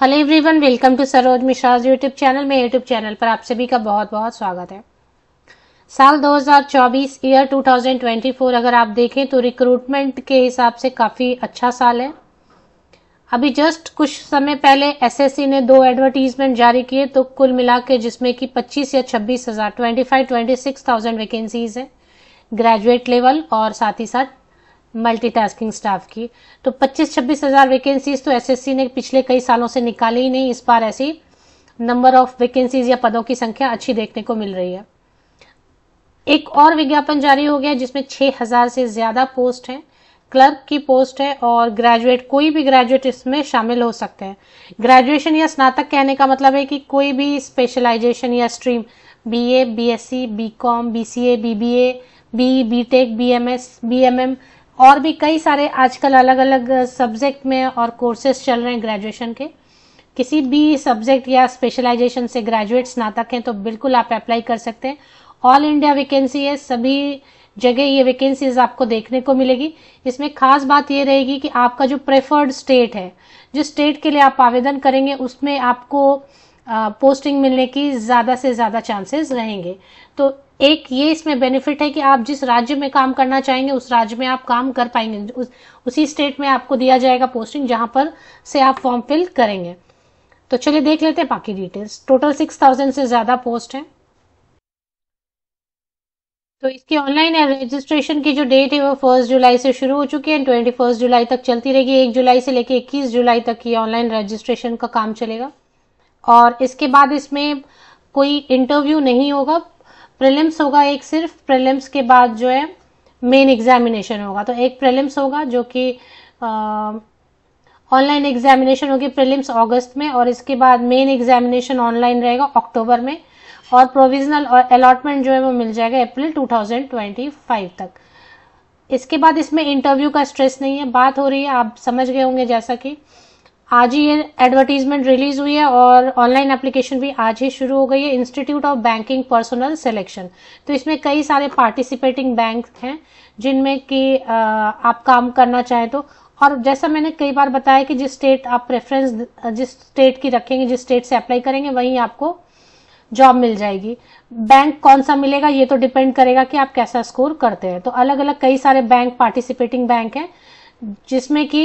hello everyone welcome to Saroj Mishra YouTube channel में YouTube channel पर आप सभी का बहुत बहुत स्वागत है साल 2024 ईयर 2024 अगर आप देखें तो रिक्रूटमेंट के हिसाब से काफ़ी अच्छा साल है अभी जस्ट कुछ समय पहले एसएससी ने दो एडवर्टीजमेंट जारी किए तो कुल मिला के जिसमें कि 25 या छब्बीस हजार twenty five twenty six thousand vacancies है ग्रेजुएट लेवल और साथ ही साथ मल्टीटास्किंग स्टाफ की तो 25-26 हजार वैकेंसीज तो एसएससी ने पिछले कई सालों से निकाली ही नहीं इस बार ऐसी नंबर ऑफ वैकेंसीज या पदों की संख्या अच्छी देखने को मिल रही है एक और विज्ञापन जारी हो गया जिसमें 6000 से ज्यादा पोस्ट हैं क्लर्क की पोस्ट है और ग्रेजुएट कोई भी ग्रेजुएट इसमें शामिल हो सकते हैं ग्रेजुएशन या स्नातक कहने का मतलब है कि कोई भी स्पेशलाइजेशन या stream BA, BSc, BCom, BCA, BBA, B BTech, BMS, BMM और भी कई सारे आजकल अलग अलग सब्जेक्ट में और कोर्सेज चल रहे हैं ग्रेजुएशन के किसी भी सब्जेक्ट या स्पेशलाइजेशन से ग्रेजुएट स्नातक हैं तो बिल्कुल आप अप्लाई कर सकते हैं ऑल इंडिया वैकेंसी है सभी जगह ये वैकेंसीज आपको देखने को मिलेगी इसमें खास बात ये रहेगी कि आपका जो प्रेफर्ड स्टेट है जिस स्टेट के लिए आप आवेदन करेंगे उसमें आपको पोस्टिंग मिलने की ज़्यादा से ज़्यादा चांसेस रहेंगे तो एक ये इसमें बेनिफिट है कि आप जिस राज्य में काम करना चाहेंगे उस राज्य में आप काम कर पाएंगे उस, उसी स्टेट में आपको दिया जाएगा पोस्टिंग जहां पर से आप फॉर्म फिल करेंगे तो चलिए देख लेते हैं बाकी डिटेल्स टोटल सिक्स थाउजेंड से ज्यादा पोस्ट है तो इसकी ऑनलाइन रजिस्ट्रेशन की जो डेट है वो फर्स्ट जुलाई से शुरू हो चुकी है ट्वेंटी फर्स्ट जुलाई तक चलती रहेगी एक जुलाई से लेकर इक्कीस जुलाई तक ये ऑनलाइन रजिस्ट्रेशन का काम चलेगा और इसके बाद इसमें कोई इंटरव्यू नहीं होगा प्रिलिम्स होगा एक सिर्फ प्रिलिम्स के बाद जो है मेन एग्जामिनेशन होगा तो एक प्रिलिम्स होगा जो कि ऑनलाइन एग्जामिनेशन होगी प्रिलिम्स अगस्त में और इसके बाद मेन एग्जामिनेशन ऑनलाइन रहेगा अक्टूबर में और प्रोविजनल अलॉटमेंट जो है वो मिल जाएगा अप्रैल 2025 तक इसके बाद इसमें इंटरव्यू का स्ट्रेस नहीं है बात हो रही है आप समझ गए होंगे जैसा कि आज ही ये एडवर्टीजमेंट रिलीज हुई है और ऑनलाइन एप्लीकेशन भी आज ही शुरू हो गई है institute of banking personnel selection तो इसमें कई सारे पार्टिसिपेटिंग बैंक हैं जिनमें कि आप काम करना चाहें तो और जैसा मैंने कई बार बताया कि जिस स्टेट आप प्रेफरेंस जिस स्टेट की रखेंगे जिस स्टेट से अप्लाई करेंगे वहीं आपको जॉब मिल जाएगी बैंक कौन सा मिलेगा ये तो डिपेंड करेगा कि आप कैसा स्कोर करते हैं तो अलग अलग कई सारे बैंक पार्टिसिपेटिंग बैंक हैं जिसमें कि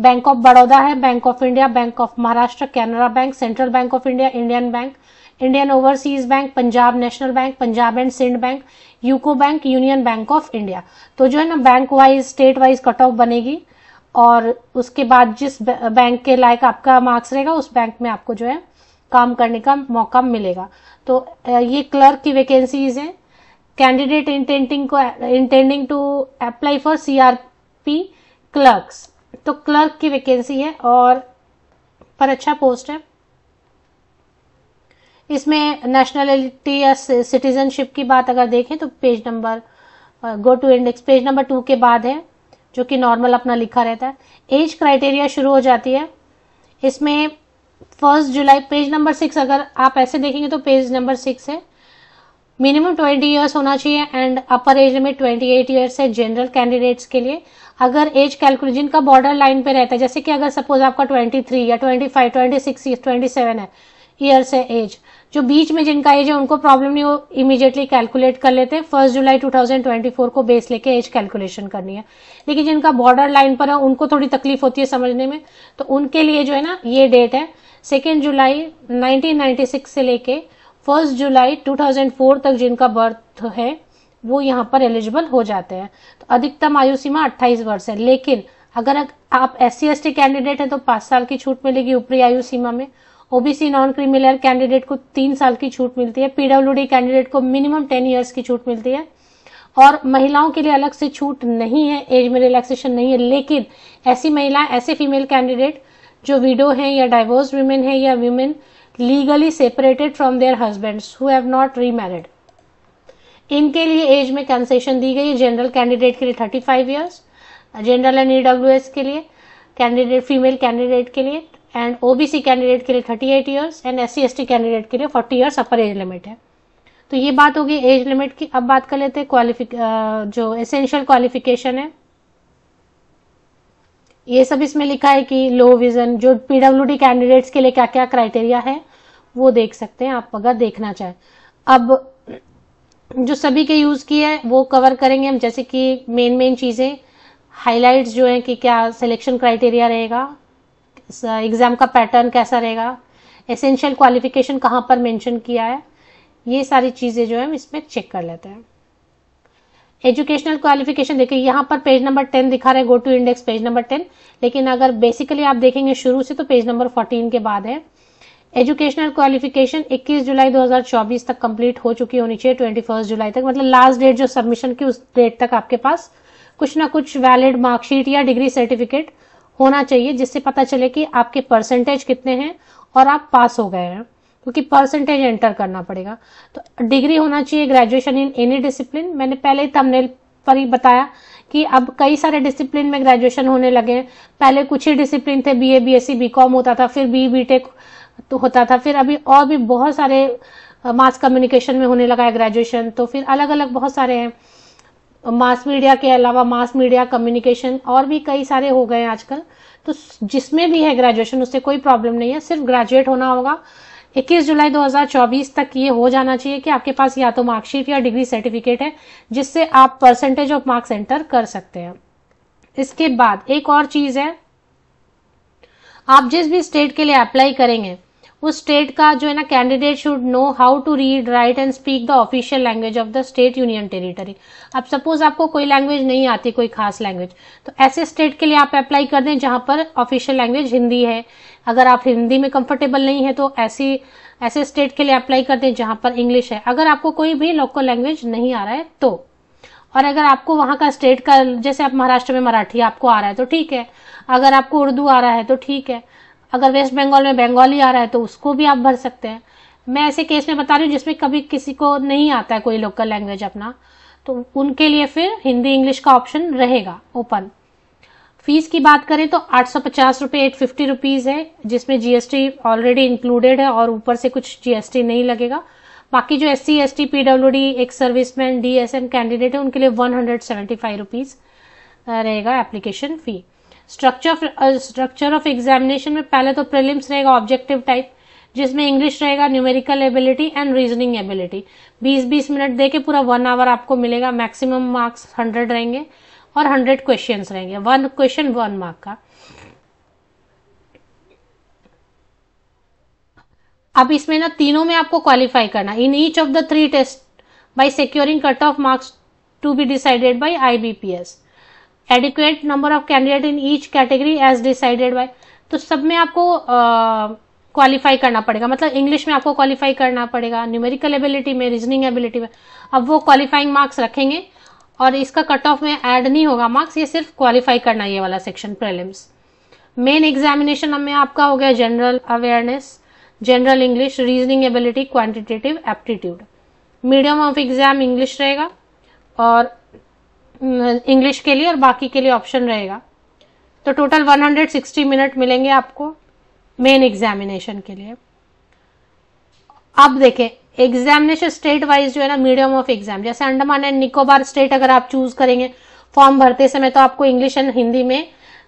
बैंक ऑफ बड़ौदा है bank of India bank of Maharashtra Canara bank central bank of India Indian bank Indian overseas bank Punjab national bank Punjab and Sind bank UCO bank union bank of India तो जो है ना bank wise state wise cut off बनेगी और उसके बाद जिस bank के लायक आपका मार्क्स रहेगा उस बैंक में आपको जो है काम करने का मौका मिलेगा तो ये क्लर्क की वैकेंसीज है कैंडिडेट इंटेंटिंग को intending to apply for CRP clerks तो क्लर्क की वैकेंसी है और पर अच्छा पोस्ट है इसमें नेशनलिटी या सिटीजनशिप की बात अगर देखें तो page number go to index page number two के बाद है जो कि नॉर्मल अपना लिखा रहता है एज क्राइटेरिया शुरू हो जाती है इसमें फर्स्ट जुलाई पेज नंबर सिक्स अगर आप ऐसे देखेंगे तो पेज नंबर सिक्स है मिनिमम ट्वेंटी ईयर्स होना चाहिए and upper age limit twenty eight years है जनरल कैंडिडेट्स के लिए अगर एज कैलकुलेट जिनका बॉर्डर लाइन पे रहता है जैसे कि अगर सपोज आपका ट्वेंटी थ्री या twenty five twenty six twenty seven है ईयर है एज जो बीच में जिनका एज है उनको प्रॉब्लम नहीं हो इमीडिएटली कैलकुलेट कर लेते हैं फर्स्ट जुलाई 2024 को बेस लेके एज कैलकुलेशन करनी है लेकिन जिनका बॉर्डर लाइन पर है उनको थोड़ी तकलीफ होती है समझने में तो उनके लिए जो है ना ये डेट है सेकेंड जुलाई सिक्स से लेके फर्स्ट जुलाई फोर तक जिनका बर्थ है वो यहाँ पर एलिजिबल हो जाते हैं तो अधिकतम आयु सीमा अट्ठाईस वर्ष है लेकिन अगर आप एस सी कैंडिडेट हैं तो पांच साल की छूट मिलेगी ऊपरी आयु सीमा में ओबीसी नॉन क्रिमिनल कैंडिडेट को तीन साल की छूट मिलती है पीडब्ल्यूडी कैंडिडेट को मिनिमम टेन ईयर्स की छूट मिलती है और महिलाओं के लिए अलग से छूट नहीं है एज में रिलैक्सेशन नहीं है लेकिन ऐसी महिला ऐसे फीमेल कैंडिडेट जो विडो हैं या डाइवोर्स वुमेन है या women legally separated from their husbands who have not remarried इनके लिए एज में कंसेशन दी गई है जनरल कैंडिडेट के लिए thirty five years general and EW के लिए कैंडिडेट फीमेल कैंडिडेट के लिए एंड ओबीसी कैंडिडेट के लिए thirty eight years and S C candidate के लिए forty years upper age limit है तो ये बात होगी एज लिमिट की अब बात कर लेते हैं क्वालिफिक जो एसेंशियल क्वालिफिकेशन है ये सब इसमें लिखा है कि लो विजन जो पीडब्ल्यू कैंडिडेट्स के लिए क्या क्या क्राइटेरिया है वो देख सकते हैं आप अगर देखना चाहें अब जो सभी के यूज की है वो कवर करेंगे हम जैसे कि मेन मेन चीजें हाइलाइट्स जो है कि क्या सिलेक्शन क्राइटेरिया रहेगा एग्जाम का पैटर्न कैसा रहेगा एसेंशियल क्वालिफिकेशन कहाँ पर मेंशन किया है ये सारी चीजें जो है हम इसमें चेक कर लेते हैं एजुकेशनल क्वालिफिकेशन देखिए यहाँ पर पेज नंबर टेन दिखा रहे go to index page number ten लेकिन अगर बेसिकली आप देखेंगे शुरू से तो पेज नंबर फोर्टीन के बाद है एजुकेशनल क्वालिफिकेशन 21 जुलाई 2024 तक कंप्लीट हो चुकी होनी चाहिए 21 जुलाई तक मतलब लास्ट डेट जो सबमिशन की उस डेट तक आपके पास कुछ ना कुछ वैलिड मार्कशीट या डिग्री सर्टिफिकेट होना चाहिए जिससे पता चले कि आपके परसेंटेज कितने हैं और आप पास हो गए हैं क्योंकि परसेंटेज एंटर करना पड़ेगा तो डिग्री होना चाहिए ग्रेजुएशन इन एनी डिसिप्लिन मैंने पहले ही तमनेल पर ही बताया कि अब कई सारे डिसिप्लिन में ग्रेजुएशन होने लगे हैं पहले कुछ ही डिसिप्लिन थे बीए बीएससी बीकॉम होता था फिर बी बीटेक तो होता था फिर अभी और भी बहुत सारे मास कम्युनिकेशन में होने लगा है ग्रेजुएशन तो फिर अलग अलग बहुत सारे हैं मास मीडिया के अलावा मास मीडिया कम्युनिकेशन और भी कई सारे हो गए हैं आजकल तो जिसमें भी है ग्रेजुएशन उससे कोई प्रॉब्लम नहीं है सिर्फ ग्रेजुएट होना होगा 21 जुलाई 2024 तक ये हो जाना चाहिए कि आपके पास या तो मार्कशीट या डिग्री सर्टिफिकेट है जिससे आप परसेंटेज ऑफ मार्क्स एंटर कर सकते हैं इसके बाद एक और चीज है आप जिस भी स्टेट के लिए अप्लाई करेंगे उस स्टेट का जो है ना candidate should know how to read write and speak the official language of the state union territory अब सपोज आपको कोई लैंग्वेज नहीं आती कोई खास लैंग्वेज तो ऐसे स्टेट के लिए आप अप्लाई कर दें जहां पर ऑफिशियल लैंग्वेज हिंदी है अगर आप हिंदी में कंफर्टेबल नहीं है तो ऐसी ऐसे स्टेट के लिए अप्लाई कर दें जहां पर इंग्लिश है अगर आपको कोई भी लोकल लैंग्वेज नहीं आ रहा है तो और अगर आपको वहां का स्टेट का जैसे आप महाराष्ट्र में मराठी आपको आ रहा है तो ठीक है अगर आपको उर्दू आ रहा है तो ठीक है अगर वेस्ट बंगाल में बंगाली आ रहा है तो उसको भी आप भर सकते हैं मैं ऐसे केस में बता रही हूँ जिसमें कभी किसी को नहीं आता है कोई लोकल लैंग्वेज अपना तो उनके लिए फिर हिंदी इंग्लिश का ऑप्शन रहेगा ओपन फीस की बात करें तो आठ सौ पचास रुपये एट फिफ्टी रुपीज़ है जिसमें जीएसटी ऑलरेडी इंक्लूडेड है और ऊपर से कुछ जीएसटी नहीं लगेगा बाकी जो S C S T P W D ex serviceman D S M candidate है उनके लिए one hundred seventy five rupees रहेगा application fee structure structure of examination में पहले तो प्रिलिम्स रहेगा ऑब्जेक्टिव टाइप जिसमें इंग्लिश रहेगा numerical ability and reasoning ability 20-20 minute दे के पूरा वन आवर आपको मिलेगा मैक्सिमम मार्क्स 100 रहेंगे और 100 क्वेश्चन रहेंगे वन क्वेश्चन वन मार्क का अब इसमें ना तीनों में आपको क्वालिफाई करना in each of the three test by securing cut off marks to be decided by I B P S adequate number of candidate in each category as decided by तो सब में आपको क्वालिफाई करना पड़ेगा मतलब English में आपको qualify करना पड़ेगा न्यूमेरिकल एबिलिटी में रीजनिंग एबिलिटी में अब वो क्वालिफाइंग मार्क्स रखेंगे और इसका कट ऑफ में एड नहीं होगा मार्क्स ये सिर्फ क्वालिफाई करना ये वाला सेक्शन प्रेलिम्स मेन एग्जामिनेशन में आपका हो गया general awareness general English reasoning ability quantitative aptitude medium of exam English रहेगा और इंग्लिश हम्म, के लिए और बाकी के लिए ऑप्शन रहेगा तो टोटल 160 मिनट मिलेंगे आपको मेन एग्जामिनेशन के लिए अब देखें एग्जामिनेशन स्टेट वाइज जो है ना मीडियम ऑफ एग्जाम जैसे अंडमान एंड निकोबार स्टेट अगर आप चूज करेंगे फॉर्म भरते समय तो आपको इंग्लिश एंड हिंदी में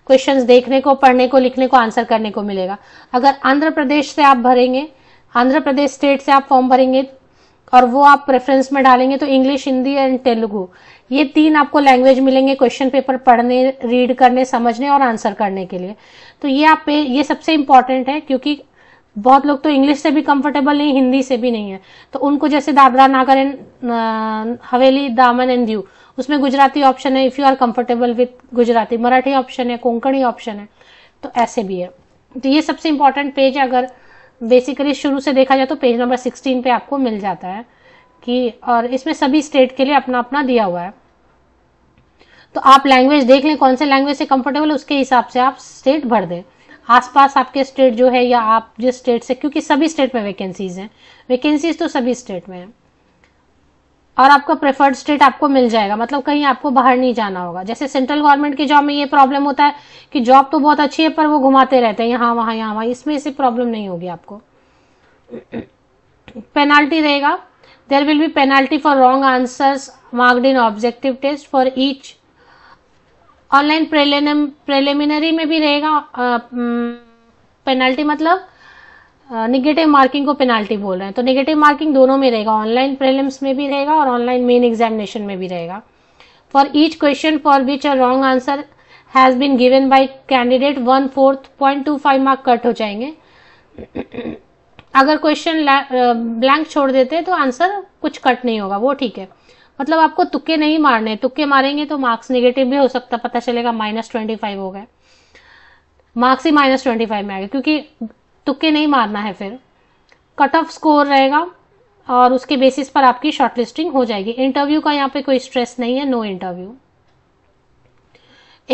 क्वेश्चन देखने को पढ़ने को लिखने को आंसर करने को मिलेगा अगर आंध्र प्रदेश से आप भरेंगे आंध्र प्रदेश स्टेट से आप फॉर्म भरेंगे और वो आप प्रेफरेंस में डालेंगे तो इंग्लिश हिंदी एंड तेलुगु ये तीन आपको लैंग्वेज मिलेंगे क्वेश्चन पेपर पढ़ने रीड करने समझने और आंसर करने के लिए तो ये आप पे ये सबसे इम्पोर्टेंट है क्योंकि बहुत लोग तो इंग्लिश से भी कंफर्टेबल नहीं हिंदी से भी नहीं है तो उनको जैसे दादरा नागर एंड हवेली दामन एंड दीव उसमें गुजराती ऑप्शन है if you are comfortable with Gujarati Marathi option है कोंकणी ऑप्शन है तो ऐसे भी है तो ये सबसे इम्पोर्टेंट पेज है अगर बेसिकली शुरू से देखा जाए तो पेज नंबर सिक्सटीन पे आपको मिल जाता है कि और इसमें सभी स्टेट के लिए अपना अपना दिया हुआ है तो आप लैंग्वेज देख लें कौन से लैंग्वेज से कंफर्टेबल उसके हिसाब से आप स्टेट भर दें आसपास आपके स्टेट जो है या आप जिस स्टेट से क्योंकि सभी स्टेट में वैकेंसीज हैं वैकेंसीज तो सभी स्टेट में हैं और आपका प्रेफर्ड स्टेट आपको मिल जाएगा मतलब कहीं आपको बाहर नहीं जाना होगा जैसे सेंट्रल गवर्नमेंट की जॉब में ये प्रॉब्लम होता है कि जॉब तो बहुत अच्छी है पर वो घुमाते रहते हैं यहाँ वहां यहाँ वहां इसमें से प्रॉब्लम नहीं होगी आपको पेनाल्टी रहेगा there will be penalty for wrong answer marked in objective test for each online preliminary में भी रहेगा uh, मतलब निगेटिव मार्किंग को पेनाल्टी बोल रहे हैं तो निगेटिव मार्किंग दोनों में रहेगा ऑनलाइन प्रीलिम्स में भी रहेगा और ऑनलाइन मेन एग्जामिनेशन में भी रहेगा for each question for which a wrong answer has been given by candidate one fourth point two five mark cut हो जाएंगे अगर क्वेश्चन ब्लैंक छोड़ देते तो आंसर कुछ कट नहीं होगा वो ठीक है मतलब आपको तुक्के नहीं मारने तुक्के मारेंगे तो मार्क्स निगेटिव भी हो सकता पता चलेगा माइनस ट्वेंटी फाइव हो गए मार्क्स ही माइनस ट्वेंटी फाइव में आएगा क्योंकि तुक्के नहीं मारना है फिर कट ऑफ स्कोर रहेगा और उसके बेसिस पर आपकी शॉर्टलिस्टिंग हो जाएगी इंटरव्यू का यहाँ पे कोई स्ट्रेस नहीं है नो इंटरव्यू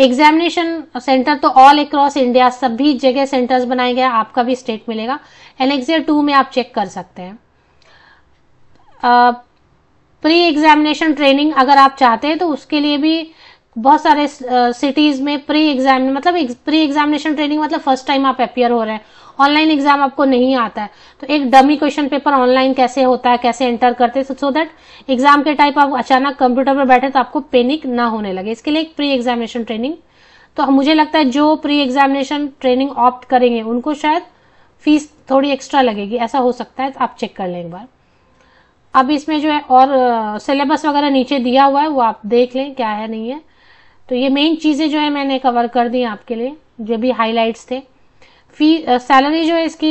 एग्जामिनेशन सेंटर तो ऑल अक्रॉस इंडिया सभी जगह सेंटर्स बनाए गए आपका भी स्टेट मिलेगा एनेक्सियर टू में आप चेक कर सकते हैं प्री एग्जामिनेशन ट्रेनिंग अगर आप चाहते हैं तो उसके लिए भी बहुत सारे सिटीज में प्री एग्जाम मतलब प्री एग्जामिनेशन ट्रेनिंग मतलब फर्स्ट टाइम आप अपियर हो रहे हैं ऑनलाइन एग्जाम आपको नहीं आता है तो एक डमी क्वेश्चन पेपर ऑनलाइन कैसे होता है कैसे एंटर करते हैं सो दैट एग्जाम के टाइप आप अचानक कंप्यूटर पर बैठे तो आपको पेनिक ना होने लगे इसके लिए एक प्री एग्जामिनेशन ट्रेनिंग तो मुझे लगता है जो प्री एग्जामिनेशन ट्रेनिंग ऑप्ट करेंगे उनको शायद फीस थोड़ी एक्स्ट्रा लगेगी ऐसा हो सकता है तो आप चेक कर लें एक बार अब इसमें जो है और सिलेबस uh, वगैरह नीचे दिया हुआ है वो आप देख लें क्या है नहीं है तो ये मेन चीज़ें जो है मैंने कवर कर दी आपके लिए जो भी हाईलाइट्स थे फी सैलरी जो है इसकी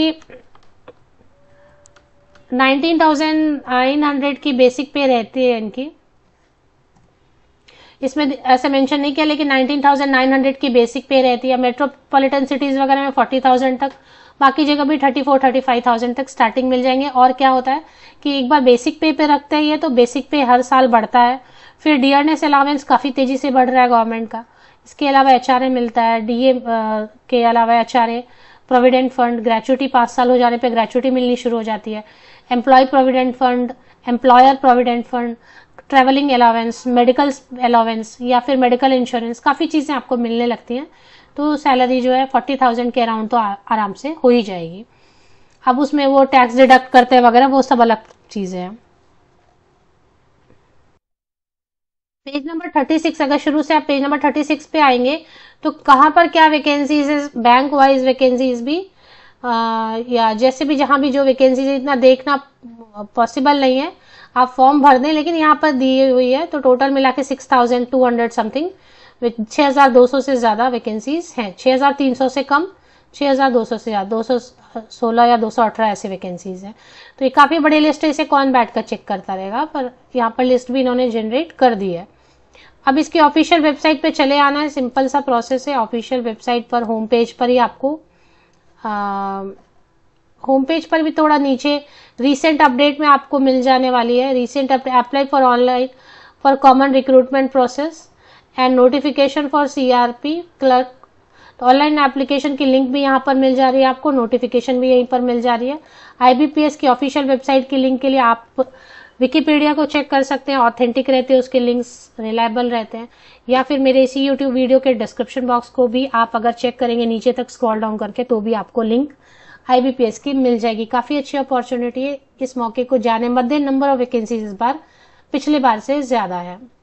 19,900 की बेसिक पे रहती है इनकी इसमें ऐसे मेंशन नहीं किया लेकिन 19,900 की बेसिक पे रहती है मेट्रोपॉलिटन सिटीज वगैरह में 40,000 तक बाकी जगह भी 34, 35,000 तक स्टार्टिंग मिल जाएंगे और क्या होता है कि एक बार बेसिक पे पे रखते हैं तो बेसिक पे हर साल बढ़ता है फिर एस अलावेंस काफी तेजी से बढ़ रहा है गवर्नमेंट का इसके अलावा एच मिलता है डीए के अलावा एच प्रोविडेंट फंड ग्रेचुटी पांच साल हो जाने पर ग्रेचुटी मिलनी शुरू हो जाती है employ provident fund employer provident fund travelling allowance medical allowance या फिर मेडिकल इंश्योरेंस काफ़ी चीज़ें आपको मिलने लगती हैं तो सैलरी जो है फोर्टी थाउजेंड के अराउंड तो आराम से हो ही जाएगी अब उसमें वो टैक्स डिडक्ट करते हैं वगैरह वो सब अलग चीज़ें हैं पेज नंबर थर्टी सिक्स अगर शुरू से आप पेज नंबर थर्टी सिक्स पे आएंगे तो कहाँ पर क्या वैकेंसीज है बैंक वाइज वैकेंसीज भी आ, या जैसे भी जहाँ भी जो वैकेंसीज है इतना देखना पॉसिबल नहीं है आप फॉर्म भर दें लेकिन यहाँ पर दी हुई है तो टोटल मिला के six thousand two hundred something छः हज़ार दो सौ से ज़्यादा वैकेंसीज हैं छः हज़ार तीन सौ से कम छः हज़ार दो सौ से ज़्यादा दो सौ सोलह या दो सौ अठारह ऐसे वैकेंसीज हैं तो ये काफ़ी बड़ी लिस्ट है इसे कौन बैठ कर चेक करता रहेगा पर यहाँ पर लिस्ट भी इन्होंने जनरेट कर दी है अब इसकी ऑफिशियल वेबसाइट पे चले आना है सिंपल सा प्रोसेस है ऑफिशियल वेबसाइट पर होम पेज पर ही आपको होम पेज पर भी थोड़ा नीचे रिसेंट अपडेट में आपको मिल जाने वाली है recent apply for online for common recruitment process and notification for CRP clerk तो ऑनलाइन एप्लीकेशन की लिंक भी यहाँ पर मिल जा रही है आपको नोटिफिकेशन भी यहीं पर मिल जा रही है आईबीपीएस की ऑफिशियल वेबसाइट की लिंक के लिए आप विकीपीडिया को चेक कर सकते हैं ऑथेंटिक रहते हैं उसके लिंक्स रिलायबल रहते हैं या फिर मेरे इसी यूट्यूब वीडियो के डिस्क्रिप्शन बॉक्स को भी आप अगर चेक करेंगे नीचे तक स्क्रॉल डाउन करके तो भी आपको लिंक आईबीपीएस की मिल जाएगी काफी अच्छी अपॉर्चुनिटी है इस मौके को जाने मध्य नंबर ऑफ वैकेंसी इस बार पिछले बार से ज्यादा है